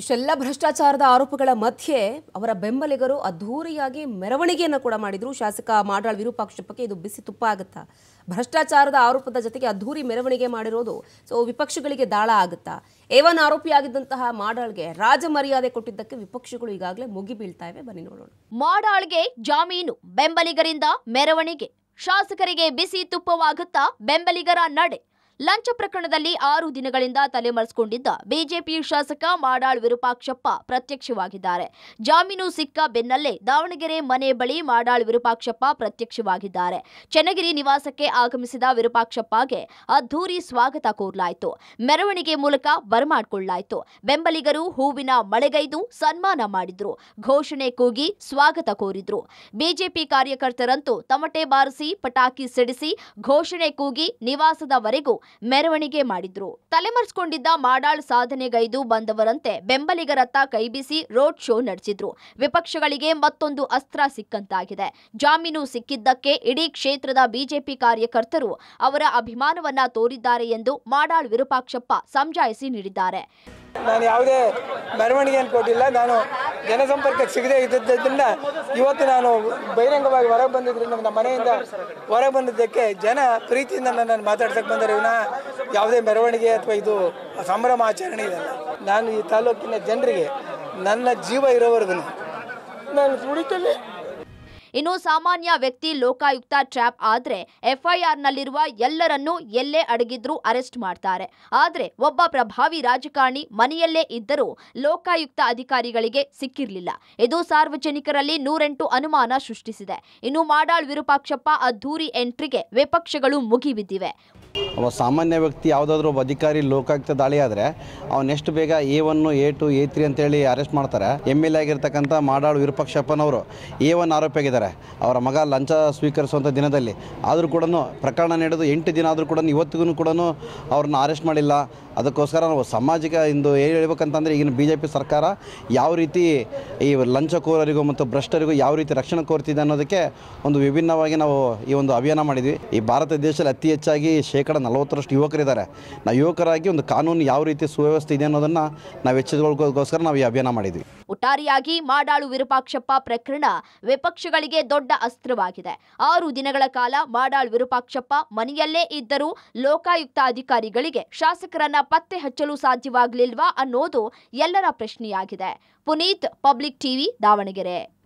ಇಷ್ಟೆಲ್ಲ ಭ್ರಷ್ಟಾಚಾರದ ಆರೋಪಗಳ ಮಧ್ಯೆ ಅವರ ಬೆಂಬಲಿಗರು ಅದ್ಧೂರಿಯಾಗಿ ಮೆರವಣಿಗೆಯನ್ನು ಕೂಡ ಮಾಡಿದ್ರು ಶಾಸಕ ಮಾಡಾಳ್ ವಿರೂಪಾಕ್ಷಪ್ಪಕ್ಕೆ ಇದು ಬಿಸಿ ತುಪ್ಪ ಆಗುತ್ತಾ ಭ್ರಷ್ಟಾಚಾರದ ಆರೋಪದ ಜೊತೆಗೆ ಅದ್ದೂರಿ ಮೆರವಣಿಗೆ ಮಾಡಿರೋದು ಸೊ ವಿಪಕ್ಷಗಳಿಗೆ ದಾಳ ಆಗುತ್ತಾ ಏವನ್ ಆರೋಪಿಯಾಗಿದ್ದಂತಹ ಮಾಡಾಳ್ಗೆ ರಾಜಮರ್ಯಾದೆ ಕೊಟ್ಟಿದ್ದಕ್ಕೆ ವಿಪಕ್ಷಗಳು ಈಗಾಗಲೇ ಮುಗಿ ಬೀಳ್ತಾ ಇವೆ ಬನ್ನಿ ನೋಡೋಣ ಮಾಡಾಳ್ಗೆ ಜಾಮೀನು ಬೆಂಬಲಿಗರಿಂದ ಮೆರವಣಿಗೆ ಶಾಸಕರಿಗೆ ಬಿಸಿ ತುಪ್ಪವಾಗುತ್ತಾ ಬೆಂಬಲಿಗರ ನಡೆ ಲಂಚ ಪ್ರಕರಣದಲ್ಲಿ ಆರು ದಿನಗಳಿಂದ ತಲೆಮರೆಸಿಕೊಂಡಿದ್ದ ಬಿಜೆಪಿ ಶಾಸಕ ಮಾಡಾಳ್ ವಿರೂಪಾಕ್ಷಪ್ಪ ಪ್ರತ್ಯಕ್ಷವಾಗಿದ್ದಾರೆ ಜಾಮೀನು ಸಿಕ್ಕ ಬೆನ್ನಲ್ಲೇ ದಾವಣಗೆರೆ ಮನೆ ಬಳಿ ಮಾಡಾಳ್ ವಿರೂಪಾಕ್ಷಪ್ಪ ಪ್ರತ್ಯಕ್ಷವಾಗಿದ್ದಾರೆ ಚನ್ನಗಿರಿ ನಿವಾಸಕ್ಕೆ ಆಗಮಿಸಿದ ವಿರೂಪಾಕ್ಷಪ್ಪಗೆ ಅದ್ಧೂರಿ ಸ್ವಾಗತ ಕೋರಲಾಯಿತು ಮೆರವಣಿಗೆ ಮೂಲಕ ಬರಮಾಡಿಕೊಳ್ಳಲಾಯಿತು ಬೆಂಬಲಿಗರು ಹೂವಿನ ಮಳೆಗೈದು ಸನ್ಮಾನ ಮಾಡಿದ್ರು ಘೋಷಣೆ ಕೂಗಿ ಸ್ವಾಗತ ಕೋರಿದ್ರು ಬಿಜೆಪಿ ಕಾರ್ಯಕರ್ತರಂತೂ ತಮಟೆ ಬಾರಿಸಿ ಪಟಾಕಿ ಸಿಡಿಸಿ ಘೋಷಣೆ ಕೂಗಿ ನಿವಾಸದವರೆಗೂ ಮೆರವಣಿಗೆ ಮಾಡಿದ್ರು ತಲೆಮರೆಸಿಕೊಂಡಿದ್ದ ಮಾಡಾಳ್ ಸಾಧನೆಗೈದು ಬಂದವರಂತೆ ಬೆಂಬಲಿಗರತ್ತ ಕೈಬಿಸಿ ರೋಡ್ ಶೋ ನಡೆಸಿದ್ರು ವಿಪಕ್ಷಗಳಿಗೆ ಮತ್ತೊಂದು ಅಸ್ತ್ರ ಸಿಕ್ಕಂತಾಗಿದೆ ಜಾಮೀನು ಸಿಕ್ಕಿದ್ದಕ್ಕೆ ಇಡೀ ಕ್ಷೇತ್ರದ ಬಿಜೆಪಿ ಕಾರ್ಯಕರ್ತರು ಅವರ ಅಭಿಮಾನವನ್ನ ತೋರಿದ್ದಾರೆ ಎಂದು ಮಾಡಾಳ್ ವಿರೂಪಾಕ್ಷಪ್ಪ ಸಮಜಾಯಿಸಿ ನೀಡಿದ್ದಾರೆ ನಾನು ಯಾವುದೇ ಮೆರವಣಿಗೆಯನ್ನು ಕೊಟ್ಟಿಲ್ಲ ನಾನು ಜನಸಂಪರ್ಕ ಸಿಗದೇ ಇದ್ದದ್ದರಿಂದ ಇವತ್ತು ನಾನು ಬಹಿರಂಗವಾಗಿ ಹೊರಗೆ ಬಂದಿದ್ದರಿಂದ ನಮ್ಮ ಮನೆಯಿಂದ ಹೊರಗೆ ಬಂದಿದ್ದಕ್ಕೆ ಜನ ಪ್ರೀತಿಯಿಂದ ನನ್ನನ್ನು ಮಾತಾಡ್ಸಕ್ಕೆ ಬಂದರೆ ಇವನ ಯಾವುದೇ ಮೆರವಣಿಗೆ ಅಥವಾ ಇದು ಸಂಭ್ರಮ ಆಚರಣೆ ಇಲ್ಲ ನಾನು ಈ ತಾಲೂಕಿನ ಜನರಿಗೆ ನನ್ನ ಜೀವ ಇರೋವರೆಗೂ ನಾನು ತುಡಿತಲ್ಲಿ ಇನ್ನು ಸಾಮಾನ್ಯ ವ್ಯಕ್ತಿ ಲೋಕಾಯುಕ್ತ ಟ್ರ್ಯಾಪ್ ಆದ್ರೆ ನಲ್ಲಿರುವ ಎಲ್ಲರನ್ನೂ ಎಲ್ಲೇ ಅಡಗಿದ್ರೂ ಅರೆಸ್ಟ್ ಮಾಡ್ತಾರೆ ಆದರೆ ಒಬ್ಬ ಪ್ರಭಾವಿ ರಾಜಕಾರಣಿ ಮನೆಯಲ್ಲೇ ಇದ್ದರೂ ಲೋಕಾಯುಕ್ತ ಅಧಿಕಾರಿಗಳಿಗೆ ಸಿಕ್ಕಿರಲಿಲ್ಲ ಇದು ಸಾರ್ವಜನಿಕರಲ್ಲಿ ನೂರೆಂಟು ಅನುಮಾನ ಸೃಷ್ಟಿಸಿದೆ ಇನ್ನು ಮಾಡಾಳ್ ವಿರೂಪಾಕ್ಷಪ್ಪ ಅದ್ದೂರಿ ಎಂಟ್ರಿಗೆ ವಿಪಕ್ಷಗಳು ಮುಗಿಬಿದ್ದಿವೆ ಒಬ್ಬ ಸಾಮಾನ್ಯ ವ್ಯಕ್ತಿ ಯಾವುದಾದ್ರೂ ಒಬ್ಬ ಅಧಿಕಾರಿ ಲೋಕಾಯುಕ್ತ ದಾಳಿ ಆದರೆ ಅವನೆಷ್ಟು ಬೇಗ A one A two A three ಅಂತೇಳಿ ಅರೆಸ್ಟ್ ಮಾಡ್ತಾರೆ ಎಮ್ ಎಲ್ ಎ ಆಗಿರ್ತಕ್ಕಂಥ ಮಾಡಾಳು ವಿರೂಪಾಕ್ಷಪ್ಪನವರು ಎ ಒನ್ ಅವರ ಮಗ ಲಂಚ ಸ್ವೀಕರಿಸುವಂಥ ದಿನದಲ್ಲಿ ಆದರೂ ಕೂಡ ಪ್ರಕರಣ ನಡೆದು ಎಂಟು ದಿನ ಆದರೂ ಕೂಡ ಇವತ್ತಿಗೂ ಕೂಡ ಅವ್ರನ್ನ ಅರೆಸ್ಟ್ ಮಾಡಿಲ್ಲ ಅದಕ್ಕೋಸ್ಕರ ನಾವು ಸಾಮಾಜಿಕ ಇಂದು ಏನು ಹೇಳ್ಬೇಕಂತಂದ್ರೆ ಈಗಿನ ಬಿ ಜೆ ಪಿ ಸರ್ಕಾರ ಯಾವ ರೀತಿ ಈ ಲಂಚಕೋರರಿಗೂ ಮತ್ತು ಭ್ರಷ್ಟರಿಗೂ ಯಾವ ರೀತಿ ರಕ್ಷಣೆ ಕೋರ್ತಿದೆ ಅನ್ನೋದಕ್ಕೆ ಒಂದು ವಿಭಿನ್ನವಾಗಿ ನಾವು ಈ ಒಂದು ಅಭಿಯಾನ ಮಾಡಿದ್ವಿ ಈ ಭಾರತ ದೇಶದಲ್ಲಿ ಅತಿ ಹೆಚ್ಚಾಗಿ ಶೇಕಡ ನಲವತ್ತರಷ್ಟು ಯುವಕರಿದ್ದಾರೆ ನಾವು ಯುವಕರಾಗಿ ಒಂದು ಕಾನೂನು ಯಾವ ರೀತಿ ಸುವ್ಯವಸ್ಥೆ ಇದೆ ಅನ್ನೋದನ್ನು ನಾವು ಹೆಚ್ಚಿಸಿಕೊಳ್ಳೋದಕ್ಕೋಸ್ಕರ ನಾವು ಈ ಅಭಿಯಾನ ಮಾಡಿದ್ವಿ ಒಟ್ಟಾರಿಯಾಗಿ ಮಾಡಾಳು ವಿರೂಪಾಕ್ಷಪ್ಪ ಪ್ರಕರಣ ವಿಪಕ್ಷಗಳಿಗೆ ದೊಡ್ಡ ಅಸ್ತ್ರವಾಗಿದೆ ಆರು ದಿನಗಳ ಕಾಲ ಮಾಡಾಳು ವಿರೂಪಾಕ್ಷಪ್ಪ ಮನೆಯಲ್ಲೇ ಇದ್ದರೂ ಲೋಕಾಯುಕ್ತ ಅಧಿಕಾರಿಗಳಿಗೆ ಶಾಸಕರನ್ನ ಪತ್ತೆ ಹಚ್ಚಲು ಸಾಧ್ಯವಾಗಲಿಲ್ವಾ ಅನ್ನೋದು ಎಲ್ಲರ ಪ್ರಶ್ನೆಯಾಗಿದೆ ಪುನೀತ್ ಪಬ್ಲಿಕ್ ಟಿವಿ ದಾವಣಗೆರೆ